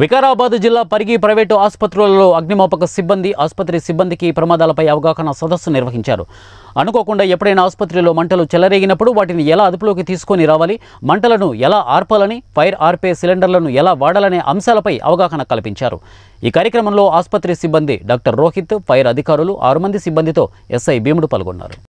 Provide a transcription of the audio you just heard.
వికారాబాద్ జిల్లా పరిగి ప్రైవేటు ఆసుపత్రులలో అగ్నిమాపక సిబ్బంది ఆసుపత్రి సిబ్బందికి ప్రమాదాలపై అవగాహన సదస్సు నిర్వహించారు అనుకోకుండా ఎప్పుడైనా ఆసుపత్రిలో మంటలు చెలరేగినప్పుడు వాటిని ఎలా అదుపులోకి తీసుకొని రావాలి మంటలను ఎలా ఆర్పాలని ఫైర్ ఆర్పే సిలిండర్లను ఎలా వాడాలనే అంశాలపై అవగాహన కల్పించారు ఈ కార్యక్రమంలో ఆసుపత్రి సిబ్బంది డాక్టర్ రోహిత్ ఫైర్ అధికారులు ఆరు మంది సిబ్బందితో ఎస్ఐ భీముడు పాల్గొన్నారు